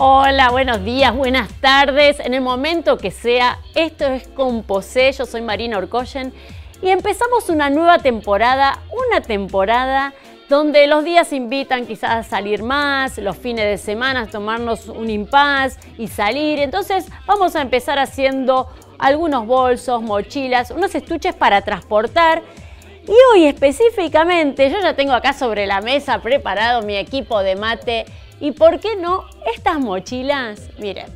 Hola, buenos días, buenas tardes. En el momento que sea, esto es Composé. Yo soy Marina Orkoyen y empezamos una nueva temporada, una temporada donde los días invitan quizás a salir más, los fines de semana a tomarnos un impas y salir. Entonces, vamos a empezar haciendo algunos bolsos, mochilas, unos estuches para transportar. Y hoy específicamente yo ya tengo acá sobre la mesa preparado mi equipo de mate y por qué no estas mochilas. Miren,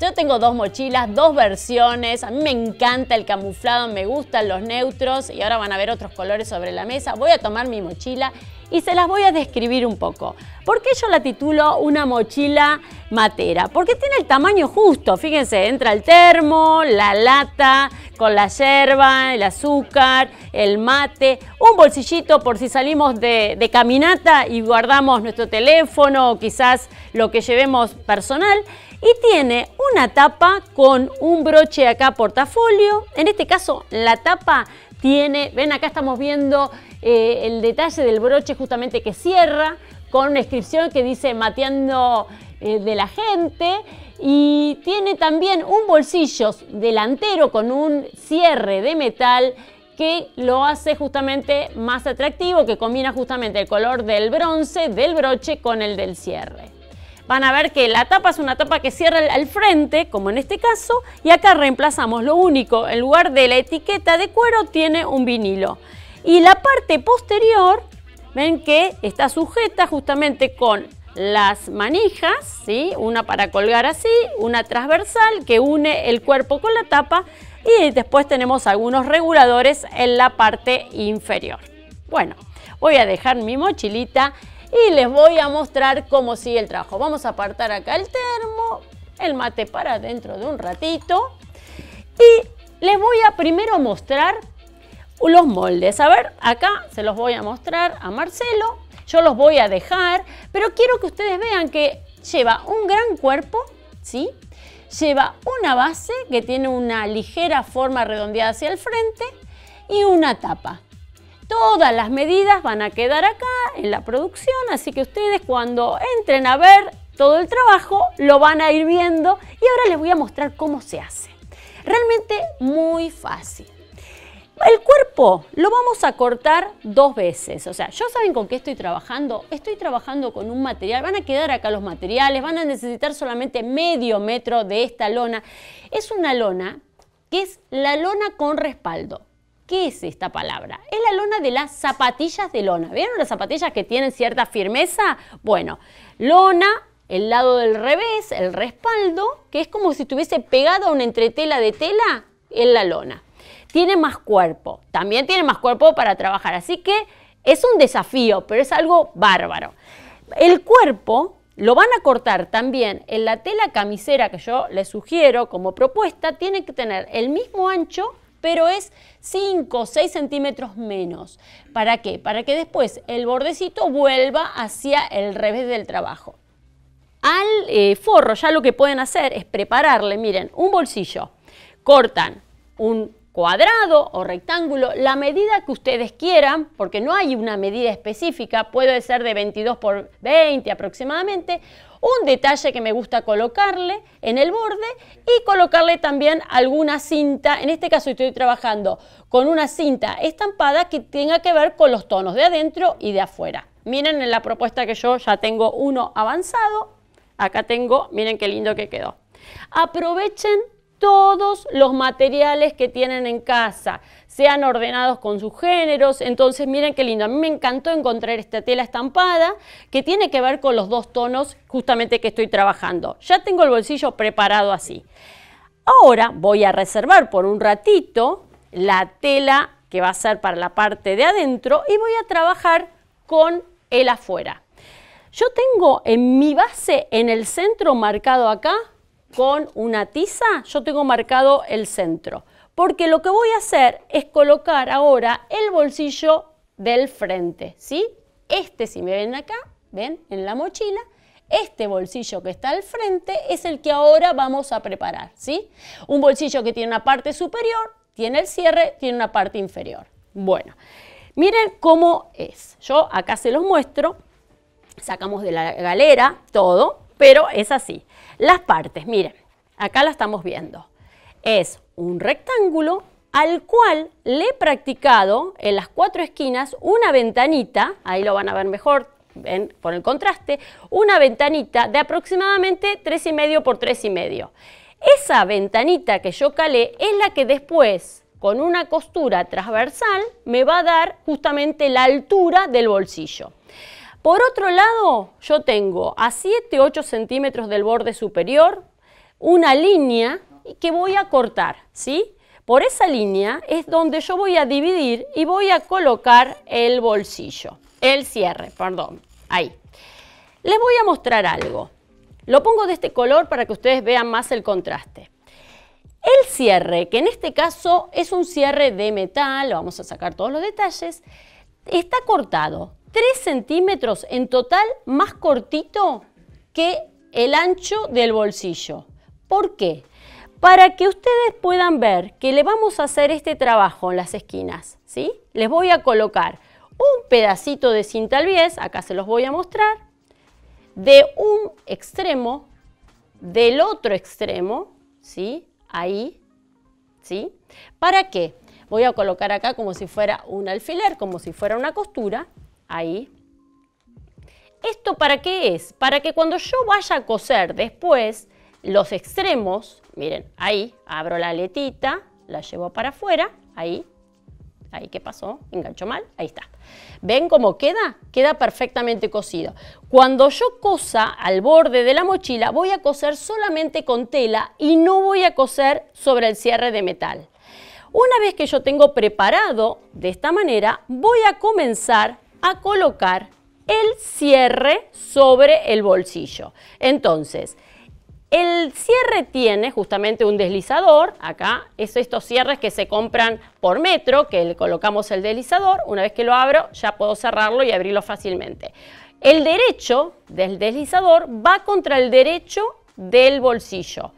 yo tengo dos mochilas, dos versiones. A mí me encanta el camuflado, me gustan los neutros y ahora van a ver otros colores sobre la mesa. Voy a tomar mi mochila y se las voy a describir un poco. ¿Por qué yo la titulo una mochila matera? Porque tiene el tamaño justo, fíjense, entra el termo, la lata con la yerba, el azúcar, el mate, un bolsillito por si salimos de, de caminata y guardamos nuestro teléfono o quizás lo que llevemos personal y tiene una tapa con un broche acá portafolio. En este caso la tapa tiene, ven acá estamos viendo eh, el detalle del broche justamente que cierra con una inscripción que dice mateando eh, de la gente y tiene también un bolsillo delantero con un cierre de metal que lo hace justamente más atractivo, que combina justamente el color del bronce del broche con el del cierre. Van a ver que la tapa es una tapa que cierra al frente, como en este caso, y acá reemplazamos lo único, en lugar de la etiqueta de cuero tiene un vinilo. Y la parte posterior, ven que está sujeta justamente con las manijas, ¿sí? una para colgar así, una transversal que une el cuerpo con la tapa y después tenemos algunos reguladores en la parte inferior. Bueno, voy a dejar mi mochilita y les voy a mostrar cómo sigue el trabajo. Vamos a apartar acá el termo, el mate para dentro de un ratito y les voy a primero mostrar los moldes. A ver, acá se los voy a mostrar a Marcelo. Yo los voy a dejar, pero quiero que ustedes vean que lleva un gran cuerpo, ¿sí? Lleva una base que tiene una ligera forma redondeada hacia el frente y una tapa. Todas las medidas van a quedar acá en la producción, así que ustedes cuando entren a ver todo el trabajo lo van a ir viendo y ahora les voy a mostrar cómo se hace. Realmente muy fácil. El cuerpo lo vamos a cortar dos veces. O sea, ¿yo saben con qué estoy trabajando? Estoy trabajando con un material. Van a quedar acá los materiales, van a necesitar solamente medio metro de esta lona. Es una lona que es la lona con respaldo. ¿Qué es esta palabra? Es la lona de las zapatillas de lona. ¿Vieron las zapatillas que tienen cierta firmeza? Bueno, lona, el lado del revés, el respaldo, que es como si estuviese pegado a una entretela de tela en la lona tiene más cuerpo, también tiene más cuerpo para trabajar. Así que es un desafío, pero es algo bárbaro. El cuerpo lo van a cortar también en la tela camisera que yo les sugiero como propuesta, tiene que tener el mismo ancho pero es 5 o 6 centímetros menos. ¿Para qué? Para que después el bordecito vuelva hacia el revés del trabajo. Al eh, forro ya lo que pueden hacer es prepararle, miren, un bolsillo. Cortan un cuadrado o rectángulo, la medida que ustedes quieran, porque no hay una medida específica, puede ser de 22 por 20 aproximadamente. Un detalle que me gusta colocarle en el borde y colocarle también alguna cinta. En este caso estoy trabajando con una cinta estampada que tenga que ver con los tonos de adentro y de afuera. Miren en la propuesta que yo ya tengo uno avanzado. Acá tengo, miren qué lindo que quedó. Aprovechen todos los materiales que tienen en casa, sean ordenados con sus géneros. Entonces, miren qué lindo. A mí me encantó encontrar esta tela estampada que tiene que ver con los dos tonos justamente que estoy trabajando. Ya tengo el bolsillo preparado así. Ahora voy a reservar por un ratito la tela que va a ser para la parte de adentro y voy a trabajar con el afuera. Yo tengo en mi base, en el centro marcado acá, con una tiza, yo tengo marcado el centro. Porque lo que voy a hacer es colocar ahora el bolsillo del frente, ¿sí? Este, si me ven acá, ven, en la mochila, este bolsillo que está al frente es el que ahora vamos a preparar, ¿sí? Un bolsillo que tiene una parte superior, tiene el cierre, tiene una parte inferior. Bueno, miren cómo es. Yo acá se los muestro, sacamos de la galera todo, pero es así. Las partes, miren, acá la estamos viendo. Es un rectángulo al cual le he practicado en las cuatro esquinas una ventanita, ahí lo van a ver mejor ven, por el contraste, una ventanita de aproximadamente 3,5 por 3,5. Esa ventanita que yo calé es la que después, con una costura transversal, me va a dar justamente la altura del bolsillo. Por otro lado, yo tengo a 7, 8 centímetros del borde superior una línea que voy a cortar, ¿sí? Por esa línea es donde yo voy a dividir y voy a colocar el bolsillo, el cierre, perdón, ahí. Les voy a mostrar algo. Lo pongo de este color para que ustedes vean más el contraste. El cierre, que en este caso es un cierre de metal, vamos a sacar todos los detalles, está cortado 3 centímetros en total más cortito que el ancho del bolsillo. ¿Por qué? Para que ustedes puedan ver que le vamos a hacer este trabajo en las esquinas. ¿sí? Les voy a colocar un pedacito de cinta al bies, acá se los voy a mostrar, de un extremo, del otro extremo, ¿sí? ahí, ¿sí? ¿Para qué? Voy a colocar acá como si fuera un alfiler, como si fuera una costura, ahí. ¿Esto para qué es? Para que cuando yo vaya a coser después, los extremos, miren, ahí abro la letita, la llevo para afuera, ahí, ahí qué pasó, engancho mal, ahí está. ¿Ven cómo queda? Queda perfectamente cosido. Cuando yo cosa al borde de la mochila, voy a coser solamente con tela y no voy a coser sobre el cierre de metal. Una vez que yo tengo preparado de esta manera, voy a comenzar a colocar el cierre sobre el bolsillo. Entonces, el cierre tiene justamente un deslizador, acá, es estos cierres que se compran por metro, que le colocamos el deslizador, una vez que lo abro ya puedo cerrarlo y abrirlo fácilmente. El derecho del deslizador va contra el derecho del bolsillo.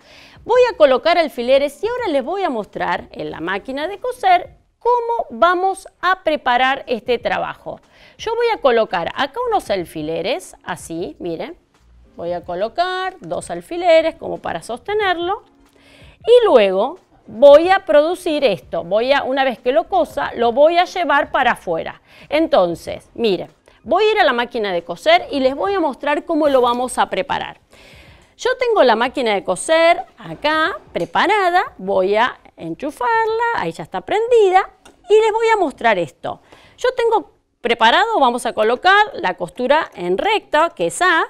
Voy a colocar alfileres y ahora les voy a mostrar en la máquina de coser cómo vamos a preparar este trabajo. Yo voy a colocar acá unos alfileres, así, miren. Voy a colocar dos alfileres como para sostenerlo. Y luego voy a producir esto. Voy a, una vez que lo cosa, lo voy a llevar para afuera. Entonces, miren, voy a ir a la máquina de coser y les voy a mostrar cómo lo vamos a preparar. Yo tengo la máquina de coser acá preparada, voy a enchufarla, ahí ya está prendida y les voy a mostrar esto. Yo tengo Preparado, vamos a colocar la costura en recta, que es A,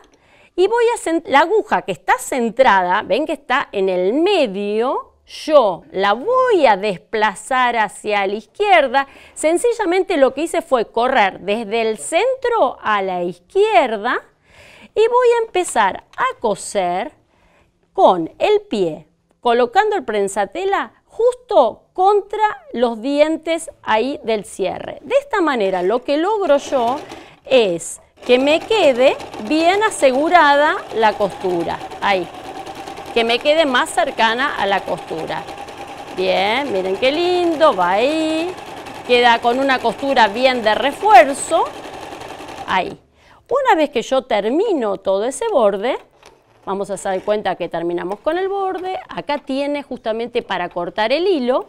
y voy a la aguja que está centrada, ven que está en el medio, yo la voy a desplazar hacia la izquierda, sencillamente lo que hice fue correr desde el centro a la izquierda y voy a empezar a coser con el pie, colocando el prensatela justo contra los dientes ahí del cierre. De esta manera lo que logro yo es que me quede bien asegurada la costura, ahí, que me quede más cercana a la costura. Bien, miren qué lindo, va ahí, queda con una costura bien de refuerzo, ahí. Una vez que yo termino todo ese borde, Vamos a hacer cuenta que terminamos con el borde. Acá tiene justamente para cortar el hilo.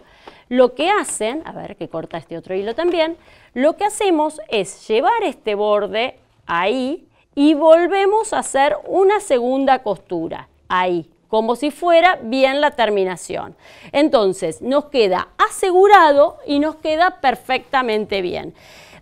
Lo que hacen, a ver que corta este otro hilo también, lo que hacemos es llevar este borde ahí y volvemos a hacer una segunda costura, ahí, como si fuera bien la terminación. Entonces nos queda asegurado y nos queda perfectamente bien.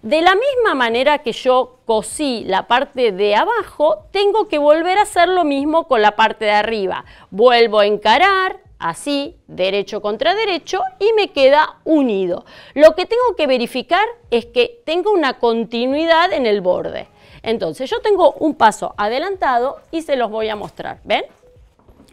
De la misma manera que yo cosí la parte de abajo, tengo que volver a hacer lo mismo con la parte de arriba. Vuelvo a encarar, así, derecho contra derecho, y me queda unido. Lo que tengo que verificar es que tengo una continuidad en el borde. Entonces, yo tengo un paso adelantado y se los voy a mostrar, ¿ven?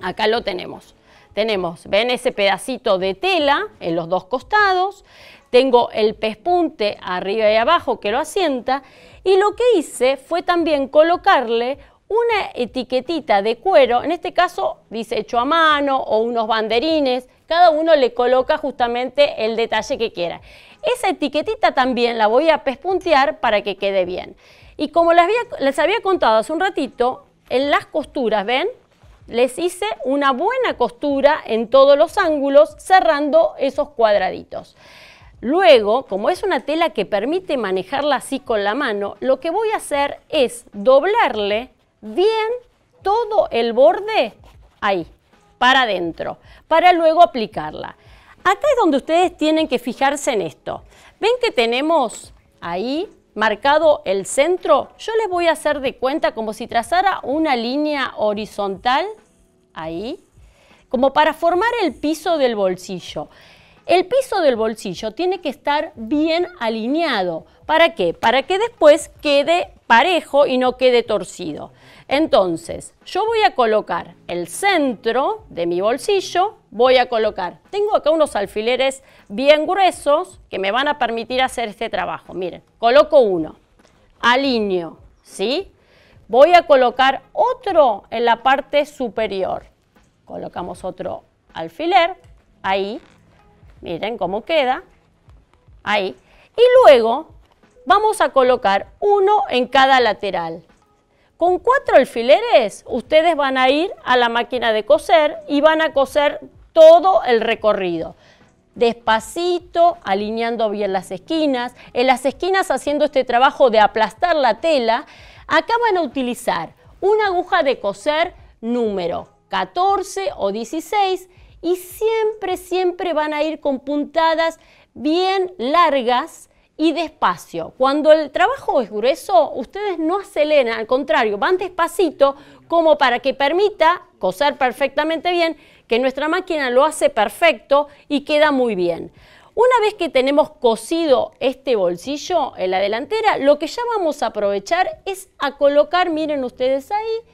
Acá lo tenemos. Tenemos, ven ese pedacito de tela en los dos costados, tengo el pespunte arriba y abajo que lo asienta y lo que hice fue también colocarle una etiquetita de cuero, en este caso dice hecho a mano o unos banderines, cada uno le coloca justamente el detalle que quiera. Esa etiquetita también la voy a pespuntear para que quede bien. Y como les había, les había contado hace un ratito, en las costuras, ¿ven? Les hice una buena costura en todos los ángulos cerrando esos cuadraditos. Luego, como es una tela que permite manejarla así con la mano, lo que voy a hacer es doblarle bien todo el borde ahí, para adentro, para luego aplicarla. Acá es donde ustedes tienen que fijarse en esto. ¿Ven que tenemos ahí marcado el centro? Yo les voy a hacer de cuenta como si trazara una línea horizontal, ahí, como para formar el piso del bolsillo. El piso del bolsillo tiene que estar bien alineado. ¿Para qué? Para que después quede parejo y no quede torcido. Entonces, yo voy a colocar el centro de mi bolsillo, voy a colocar, tengo acá unos alfileres bien gruesos que me van a permitir hacer este trabajo. Miren, coloco uno, alineo, ¿sí? Voy a colocar otro en la parte superior. Colocamos otro alfiler, ahí, Miren cómo queda. Ahí. Y luego vamos a colocar uno en cada lateral. Con cuatro alfileres ustedes van a ir a la máquina de coser y van a coser todo el recorrido. Despacito, alineando bien las esquinas. En las esquinas haciendo este trabajo de aplastar la tela. Acá van a utilizar una aguja de coser número 14 o 16 y siempre, siempre van a ir con puntadas bien largas y despacio. Cuando el trabajo es grueso, ustedes no aceleran, al contrario, van despacito como para que permita coser perfectamente bien, que nuestra máquina lo hace perfecto y queda muy bien. Una vez que tenemos cosido este bolsillo en la delantera, lo que ya vamos a aprovechar es a colocar, miren ustedes ahí,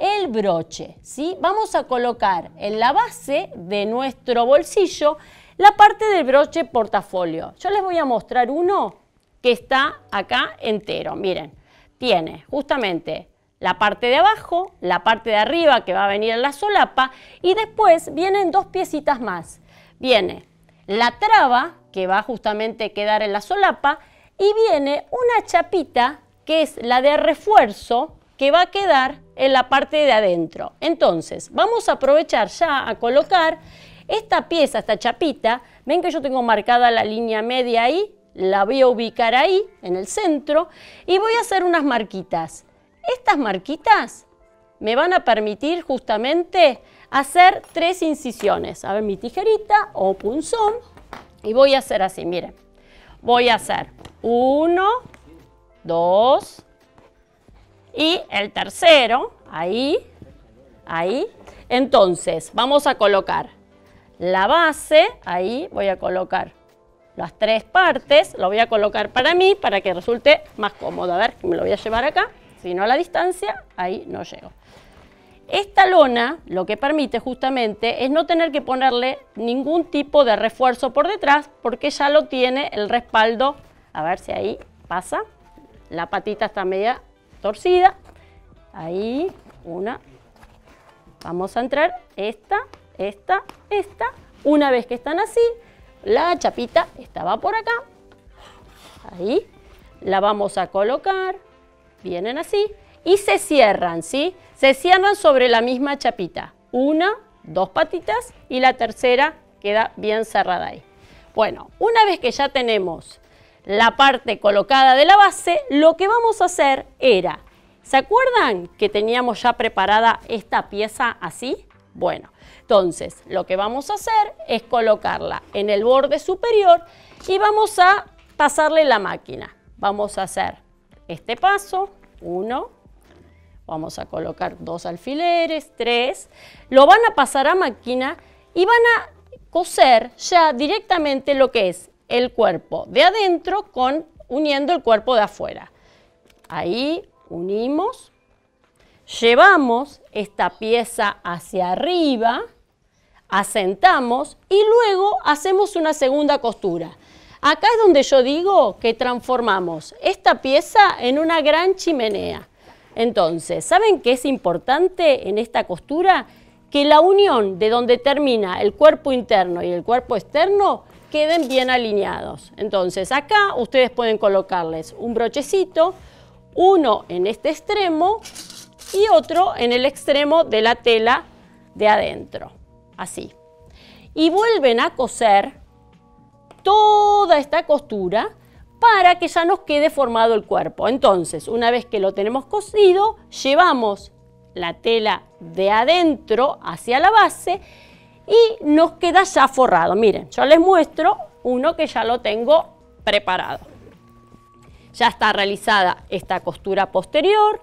el broche. ¿sí? Vamos a colocar en la base de nuestro bolsillo la parte del broche portafolio. Yo les voy a mostrar uno que está acá entero. Miren, tiene justamente la parte de abajo, la parte de arriba que va a venir en la solapa y después vienen dos piecitas más. Viene la traba que va justamente a quedar en la solapa y viene una chapita que es la de refuerzo que va a quedar en la parte de adentro. Entonces, vamos a aprovechar ya a colocar esta pieza, esta chapita. Ven que yo tengo marcada la línea media ahí, la voy a ubicar ahí, en el centro, y voy a hacer unas marquitas. Estas marquitas me van a permitir justamente hacer tres incisiones. A ver, mi tijerita o punzón, y voy a hacer así, miren. Voy a hacer uno, dos, y el tercero, ahí, ahí. Entonces, vamos a colocar la base, ahí voy a colocar las tres partes, lo voy a colocar para mí para que resulte más cómodo. A ver, me lo voy a llevar acá, si no a la distancia, ahí no llego. Esta lona lo que permite justamente es no tener que ponerle ningún tipo de refuerzo por detrás porque ya lo tiene el respaldo, a ver si ahí pasa, la patita está media torcida. Ahí, una. Vamos a entrar esta, esta, esta. Una vez que están así, la chapita, estaba por acá. Ahí. La vamos a colocar. Vienen así. Y se cierran, ¿sí? Se cierran sobre la misma chapita. Una, dos patitas y la tercera queda bien cerrada ahí. Bueno, una vez que ya tenemos la parte colocada de la base, lo que vamos a hacer era, ¿se acuerdan que teníamos ya preparada esta pieza así? Bueno, entonces lo que vamos a hacer es colocarla en el borde superior y vamos a pasarle la máquina. Vamos a hacer este paso, uno, vamos a colocar dos alfileres, tres, lo van a pasar a máquina y van a coser ya directamente lo que es el cuerpo de adentro con uniendo el cuerpo de afuera. Ahí unimos, llevamos esta pieza hacia arriba, asentamos y luego hacemos una segunda costura. Acá es donde yo digo que transformamos esta pieza en una gran chimenea. Entonces, ¿saben qué es importante en esta costura? Que la unión de donde termina el cuerpo interno y el cuerpo externo queden bien alineados. Entonces acá ustedes pueden colocarles un brochecito, uno en este extremo y otro en el extremo de la tela de adentro, así. Y vuelven a coser toda esta costura para que ya nos quede formado el cuerpo. Entonces, una vez que lo tenemos cosido, llevamos la tela de adentro hacia la base y nos queda ya forrado. Miren, yo les muestro uno que ya lo tengo preparado. Ya está realizada esta costura posterior,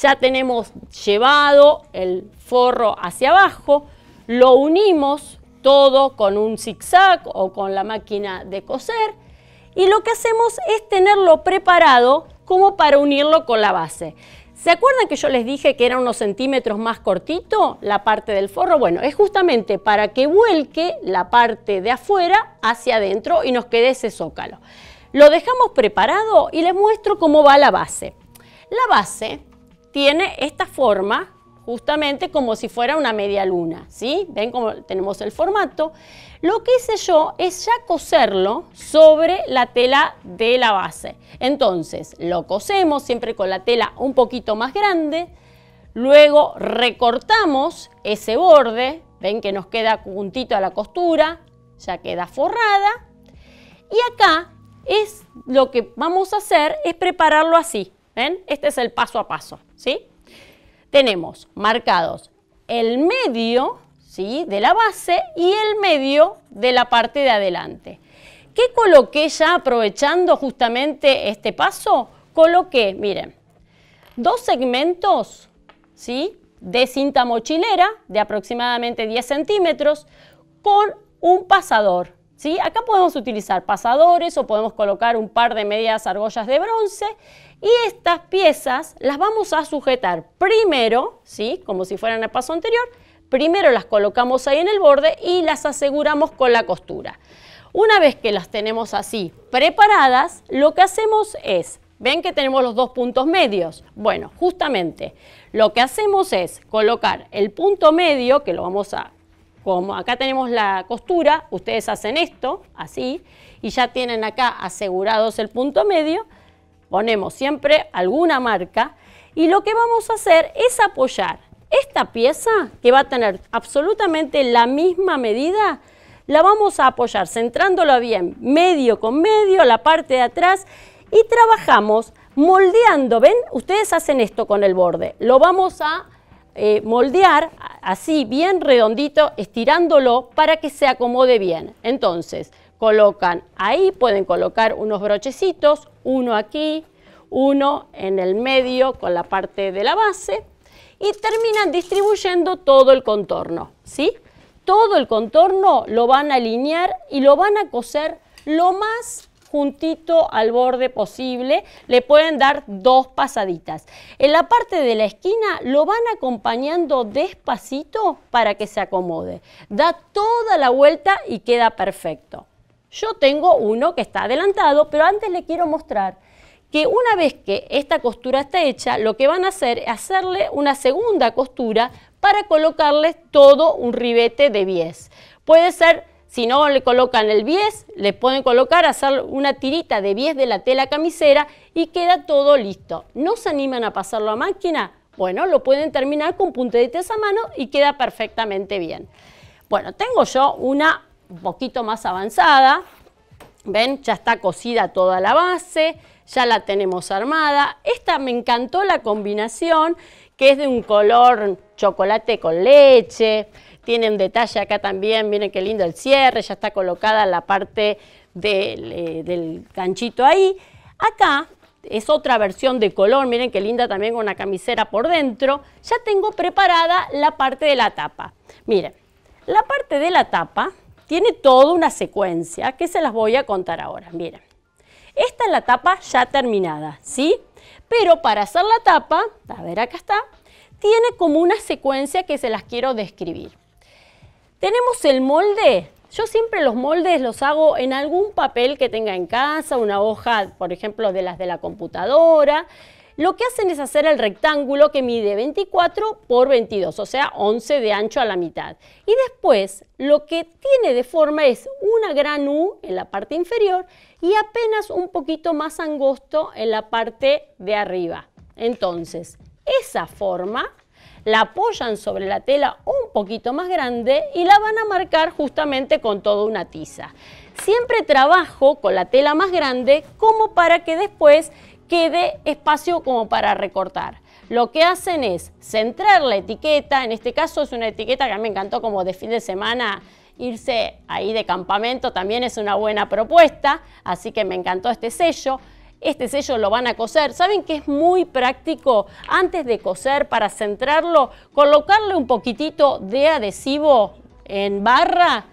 ya tenemos llevado el forro hacia abajo, lo unimos todo con un zigzag o con la máquina de coser y lo que hacemos es tenerlo preparado como para unirlo con la base. ¿Se acuerdan que yo les dije que era unos centímetros más cortito la parte del forro? Bueno, es justamente para que vuelque la parte de afuera hacia adentro y nos quede ese zócalo. Lo dejamos preparado y les muestro cómo va la base. La base tiene esta forma justamente como si fuera una media luna, ¿sí? Ven cómo tenemos el formato. Lo que hice yo es ya coserlo sobre la tela de la base. Entonces, lo cosemos siempre con la tela un poquito más grande, luego recortamos ese borde, ven que nos queda juntito a la costura, ya queda forrada, y acá es lo que vamos a hacer es prepararlo así, ¿ven? Este es el paso a paso, ¿sí? tenemos marcados el medio ¿sí? de la base y el medio de la parte de adelante. ¿Qué coloqué ya aprovechando justamente este paso? Coloqué, miren, dos segmentos ¿sí? de cinta mochilera de aproximadamente 10 centímetros con un pasador Acá podemos utilizar pasadores o podemos colocar un par de medias argollas de bronce y estas piezas las vamos a sujetar primero, ¿sí? como si fueran el paso anterior, primero las colocamos ahí en el borde y las aseguramos con la costura. Una vez que las tenemos así preparadas, lo que hacemos es, ven que tenemos los dos puntos medios, bueno, justamente lo que hacemos es colocar el punto medio, que lo vamos a como acá tenemos la costura, ustedes hacen esto, así, y ya tienen acá asegurados el punto medio, ponemos siempre alguna marca, y lo que vamos a hacer es apoyar esta pieza, que va a tener absolutamente la misma medida, la vamos a apoyar centrándola bien, medio con medio, la parte de atrás, y trabajamos moldeando, ¿ven? Ustedes hacen esto con el borde, lo vamos a eh, moldear así, bien redondito, estirándolo para que se acomode bien. Entonces, colocan ahí, pueden colocar unos brochecitos, uno aquí, uno en el medio con la parte de la base y terminan distribuyendo todo el contorno, ¿sí? Todo el contorno lo van a alinear y lo van a coser lo más juntito al borde posible, le pueden dar dos pasaditas. En la parte de la esquina lo van acompañando despacito para que se acomode. Da toda la vuelta y queda perfecto. Yo tengo uno que está adelantado, pero antes le quiero mostrar que una vez que esta costura está hecha, lo que van a hacer es hacerle una segunda costura para colocarle todo un ribete de 10. Puede ser si no le colocan el 10, le pueden colocar, hacer una tirita de 10 de la tela camisera y queda todo listo. ¿No se animan a pasarlo a máquina? Bueno, lo pueden terminar con tesa a mano y queda perfectamente bien. Bueno, tengo yo una un poquito más avanzada. ¿Ven? Ya está cocida toda la base, ya la tenemos armada. Esta me encantó la combinación, que es de un color chocolate con leche, tienen detalle acá también, miren qué lindo el cierre, ya está colocada la parte del, eh, del ganchito ahí. Acá es otra versión de color, miren qué linda también con una camisera por dentro. Ya tengo preparada la parte de la tapa. Miren, la parte de la tapa tiene toda una secuencia que se las voy a contar ahora, miren. Esta es la tapa ya terminada, ¿sí? Pero para hacer la tapa, a ver acá está, tiene como una secuencia que se las quiero describir. Tenemos el molde. Yo siempre los moldes los hago en algún papel que tenga en casa, una hoja, por ejemplo, de las de la computadora. Lo que hacen es hacer el rectángulo que mide 24 por 22, o sea, 11 de ancho a la mitad. Y después, lo que tiene de forma es una gran U en la parte inferior y apenas un poquito más angosto en la parte de arriba. Entonces, esa forma la apoyan sobre la tela un poquito más grande y la van a marcar justamente con toda una tiza. Siempre trabajo con la tela más grande como para que después quede espacio como para recortar. Lo que hacen es centrar la etiqueta, en este caso es una etiqueta que a mí me encantó como de fin de semana irse ahí de campamento también es una buena propuesta, así que me encantó este sello. Este sello lo van a coser. ¿Saben que es muy práctico antes de coser para centrarlo? Colocarle un poquitito de adhesivo en barra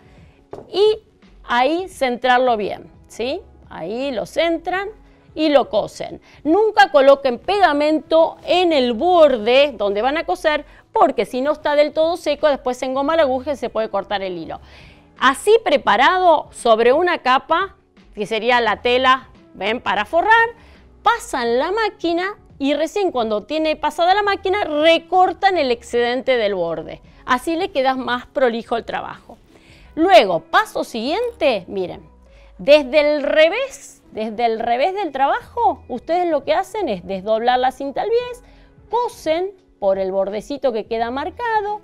y ahí centrarlo bien. ¿sí? Ahí lo centran y lo cosen. Nunca coloquen pegamento en el borde donde van a coser porque si no está del todo seco después en goma la aguja y se puede cortar el hilo. Así preparado sobre una capa que sería la tela ven para forrar, pasan la máquina y recién cuando tiene pasada la máquina recortan el excedente del borde. Así le queda más prolijo el trabajo. Luego, paso siguiente, miren, desde el revés, desde el revés del trabajo, ustedes lo que hacen es desdoblar la cinta al bies, cosen por el bordecito que queda marcado,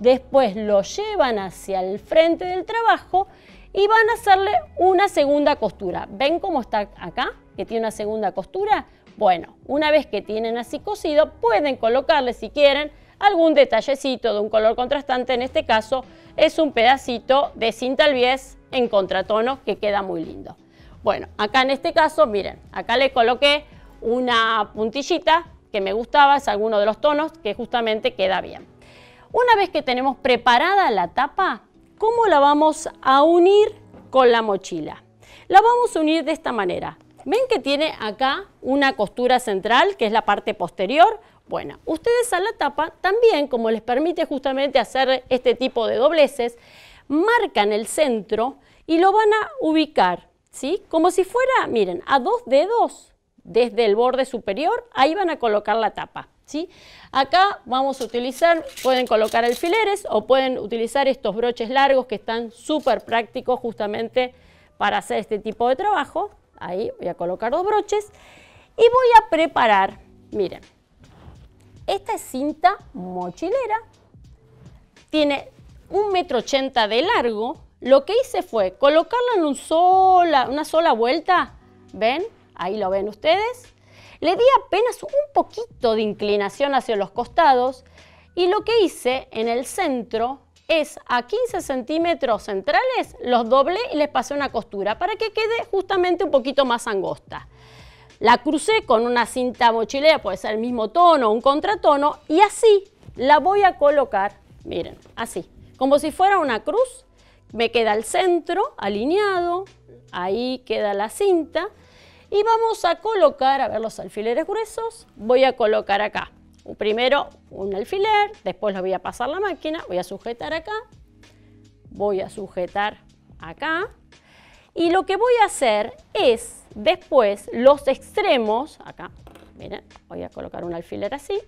después lo llevan hacia el frente del trabajo y van a hacerle una segunda costura. ¿Ven cómo está acá? Que tiene una segunda costura. Bueno, una vez que tienen así cosido, pueden colocarle si quieren algún detallecito de un color contrastante. En este caso es un pedacito de cinta bies en contratono que queda muy lindo. Bueno, acá en este caso, miren, acá le coloqué una puntillita que me gustaba, es alguno de los tonos que justamente queda bien. Una vez que tenemos preparada la tapa, ¿Cómo la vamos a unir con la mochila? La vamos a unir de esta manera. ¿Ven que tiene acá una costura central, que es la parte posterior? Bueno, ustedes a la tapa también, como les permite justamente hacer este tipo de dobleces, marcan el centro y lo van a ubicar, ¿sí? Como si fuera, miren, a dos dedos desde el borde superior, ahí van a colocar la tapa. ¿sí? Acá vamos a utilizar, pueden colocar alfileres o pueden utilizar estos broches largos que están súper prácticos justamente para hacer este tipo de trabajo. Ahí voy a colocar dos broches y voy a preparar, miren, esta cinta mochilera, tiene un metro ochenta de largo. Lo que hice fue colocarla en una sola vuelta, ¿ven? Ahí lo ven ustedes, le di apenas un poquito de inclinación hacia los costados y lo que hice en el centro es a 15 centímetros centrales los doblé y les pasé una costura para que quede justamente un poquito más angosta. La crucé con una cinta mochilera, puede ser el mismo tono, un contratono, y así la voy a colocar, miren, así, como si fuera una cruz. Me queda el centro alineado, ahí queda la cinta, y vamos a colocar, a ver los alfileres gruesos, voy a colocar acá. Primero un alfiler, después lo voy a pasar la máquina, voy a sujetar acá, voy a sujetar acá. Y lo que voy a hacer es después los extremos, acá, miren, voy a colocar un alfiler así.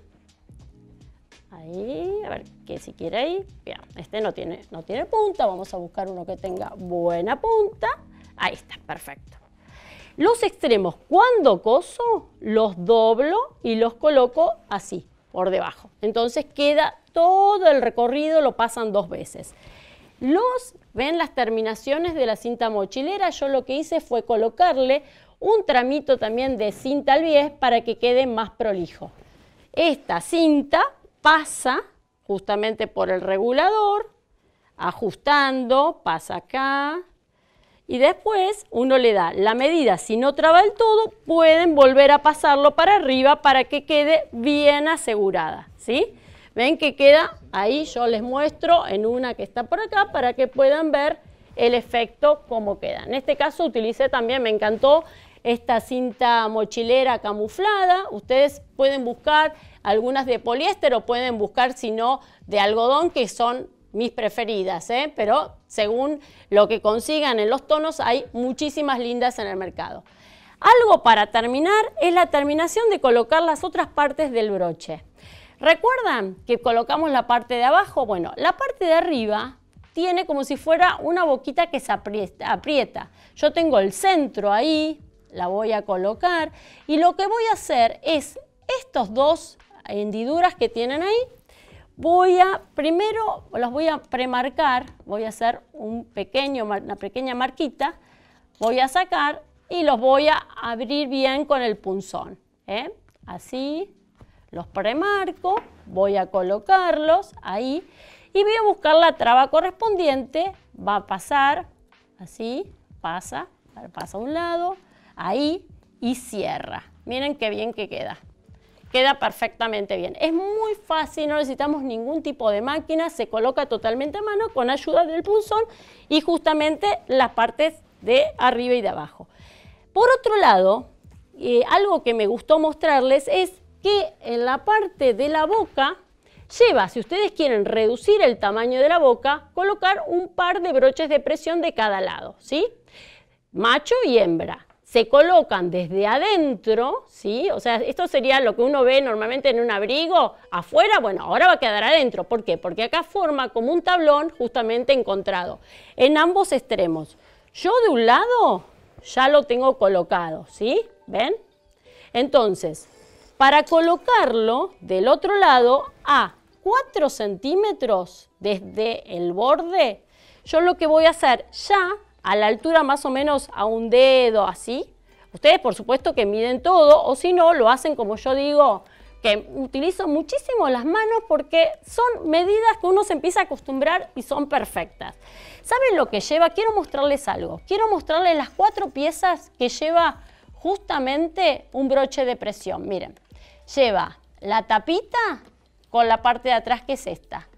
Ahí, a ver qué si quiere ahí. Bien, este no tiene, no tiene punta, vamos a buscar uno que tenga buena punta. Ahí está, perfecto. Los extremos, cuando coso, los doblo y los coloco así, por debajo. Entonces queda todo el recorrido, lo pasan dos veces. Los, ven las terminaciones de la cinta mochilera, yo lo que hice fue colocarle un tramito también de cinta al bies para que quede más prolijo. Esta cinta pasa justamente por el regulador, ajustando, pasa acá, y después uno le da la medida. Si no traba el todo, pueden volver a pasarlo para arriba para que quede bien asegurada, ¿sí? Ven que queda ahí, yo les muestro en una que está por acá para que puedan ver el efecto cómo queda. En este caso utilicé también, me encantó esta cinta mochilera camuflada. Ustedes pueden buscar algunas de poliéster o pueden buscar, si no, de algodón, que son mis preferidas, ¿eh? pero según lo que consigan en los tonos hay muchísimas lindas en el mercado. Algo para terminar es la terminación de colocar las otras partes del broche. ¿Recuerdan que colocamos la parte de abajo? Bueno, la parte de arriba tiene como si fuera una boquita que se aprieta. Yo tengo el centro ahí, la voy a colocar y lo que voy a hacer es estos dos hendiduras que tienen ahí, Voy a, primero los voy a premarcar, voy a hacer una pequeña marquita, voy a sacar y los voy a abrir bien con el punzón. ¿eh? Así, los premarco, voy a colocarlos ahí y voy a buscar la traba correspondiente, va a pasar, así, pasa, pasa a un lado, ahí y cierra. Miren qué bien que queda queda perfectamente bien. Es muy fácil, no necesitamos ningún tipo de máquina, se coloca totalmente a mano con ayuda del punzón y justamente las partes de arriba y de abajo. Por otro lado, eh, algo que me gustó mostrarles es que en la parte de la boca lleva, si ustedes quieren reducir el tamaño de la boca, colocar un par de broches de presión de cada lado, ¿sí? Macho y hembra se colocan desde adentro, ¿sí? O sea, esto sería lo que uno ve normalmente en un abrigo, afuera, bueno, ahora va a quedar adentro. ¿Por qué? Porque acá forma como un tablón justamente encontrado en ambos extremos. Yo de un lado ya lo tengo colocado, ¿sí? ¿Ven? Entonces, para colocarlo del otro lado a 4 centímetros desde el borde, yo lo que voy a hacer ya a la altura más o menos a un dedo, así. Ustedes, por supuesto, que miden todo, o si no, lo hacen como yo digo, que utilizo muchísimo las manos porque son medidas que uno se empieza a acostumbrar y son perfectas. ¿Saben lo que lleva? Quiero mostrarles algo. Quiero mostrarles las cuatro piezas que lleva justamente un broche de presión. Miren, lleva la tapita con la parte de atrás que es esta.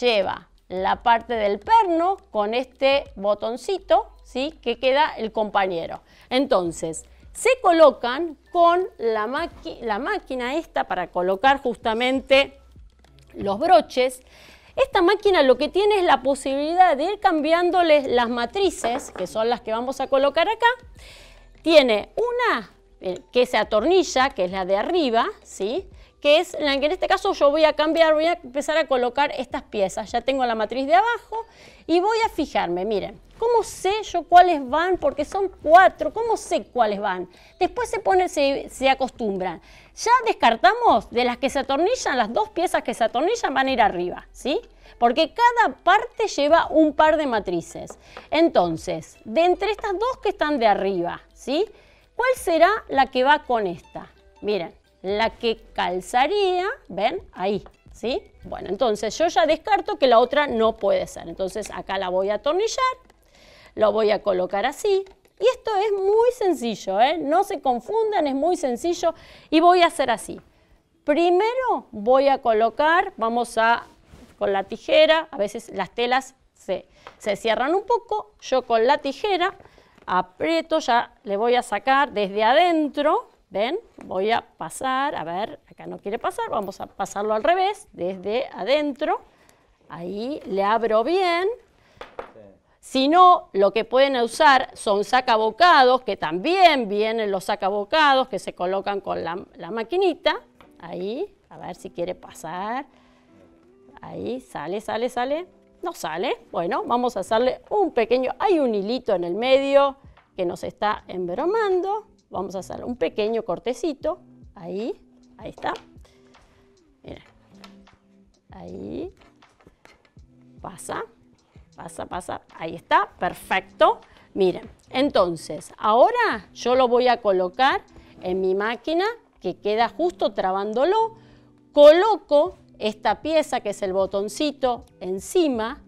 Lleva la parte del perno con este botoncito, ¿sí? Que queda el compañero. Entonces, se colocan con la, la máquina esta para colocar justamente los broches. Esta máquina lo que tiene es la posibilidad de ir cambiándoles las matrices, que son las que vamos a colocar acá. Tiene una eh, que se atornilla, que es la de arriba, ¿sí? que es la que en este caso yo voy a cambiar, voy a empezar a colocar estas piezas. Ya tengo la matriz de abajo y voy a fijarme, miren, ¿cómo sé yo cuáles van? Porque son cuatro, ¿cómo sé cuáles van? Después se, pone, se, acostumbran. Ya descartamos de las que se atornillan, las dos piezas que se atornillan van a ir arriba, ¿sí? Porque cada parte lleva un par de matrices. Entonces, de entre estas dos que están de arriba, ¿sí? ¿Cuál será la que va con esta? Miren, la que calzaría, ¿ven? Ahí, ¿sí? Bueno, entonces yo ya descarto que la otra no puede ser. Entonces acá la voy a atornillar, lo voy a colocar así. Y esto es muy sencillo, ¿eh? No se confundan, es muy sencillo. Y voy a hacer así. Primero voy a colocar, vamos a, con la tijera, a veces las telas se, se cierran un poco, yo con la tijera aprieto, ya le voy a sacar desde adentro, ¿Ven? Voy a pasar, a ver, acá no quiere pasar, vamos a pasarlo al revés, desde adentro. Ahí le abro bien. Si no, lo que pueden usar son sacabocados, que también vienen los sacabocados que se colocan con la, la maquinita. Ahí, a ver si quiere pasar. Ahí, sale, sale, sale. No sale. Bueno, vamos a hacerle un pequeño... Hay un hilito en el medio que nos está embromando vamos a hacer un pequeño cortecito, ahí, ahí está. Miren, ahí, pasa, pasa, pasa, ahí está, perfecto. Miren, entonces, ahora yo lo voy a colocar en mi máquina que queda justo trabándolo. Coloco esta pieza que es el botoncito encima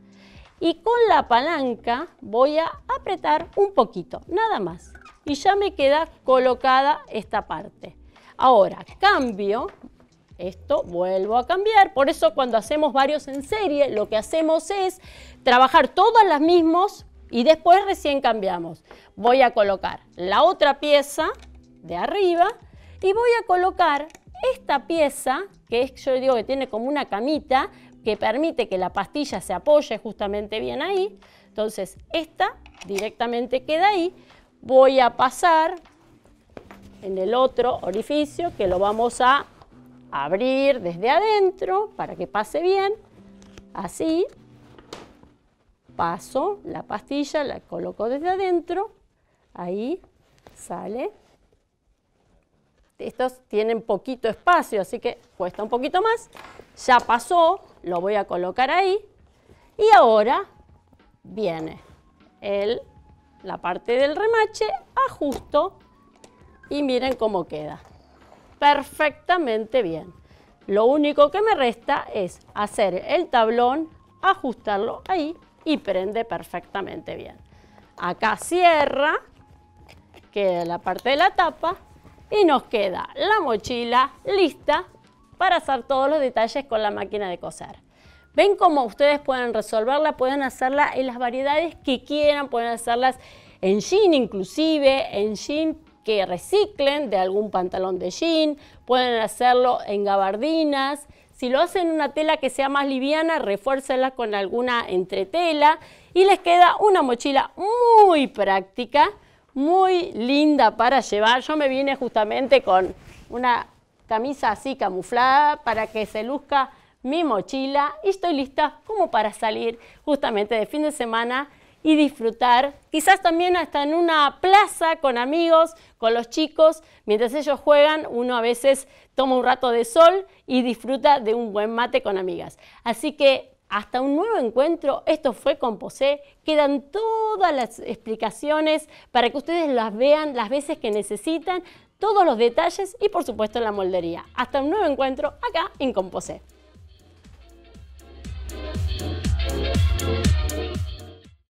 y con la palanca voy a apretar un poquito, nada más y ya me queda colocada esta parte. Ahora, cambio, esto vuelvo a cambiar, por eso cuando hacemos varios en serie, lo que hacemos es trabajar todas las mismas y después recién cambiamos. Voy a colocar la otra pieza de arriba y voy a colocar esta pieza, que es, yo digo que tiene como una camita, que permite que la pastilla se apoye justamente bien ahí. Entonces, esta directamente queda ahí voy a pasar en el otro orificio que lo vamos a abrir desde adentro para que pase bien. Así, paso la pastilla, la coloco desde adentro, ahí sale. Estos tienen poquito espacio, así que cuesta un poquito más. Ya pasó, lo voy a colocar ahí. Y ahora viene el la parte del remache, ajusto y miren cómo queda. Perfectamente bien. Lo único que me resta es hacer el tablón, ajustarlo ahí y prende perfectamente bien. Acá cierra, queda la parte de la tapa y nos queda la mochila lista para hacer todos los detalles con la máquina de coser. Ven cómo ustedes pueden resolverla, pueden hacerla en las variedades que quieran, pueden hacerlas en jean inclusive, en jean que reciclen de algún pantalón de jean, pueden hacerlo en gabardinas. Si lo hacen en una tela que sea más liviana, refuércenla con alguna entretela y les queda una mochila muy práctica, muy linda para llevar. Yo me vine justamente con una camisa así camuflada para que se luzca mi mochila y estoy lista como para salir justamente de fin de semana y disfrutar, quizás también hasta en una plaza con amigos, con los chicos, mientras ellos juegan, uno a veces toma un rato de sol y disfruta de un buen mate con amigas. Así que hasta un nuevo encuentro, esto fue con quedan todas las explicaciones para que ustedes las vean las veces que necesitan, todos los detalles y por supuesto la moldería. Hasta un nuevo encuentro acá en Composé. Bye.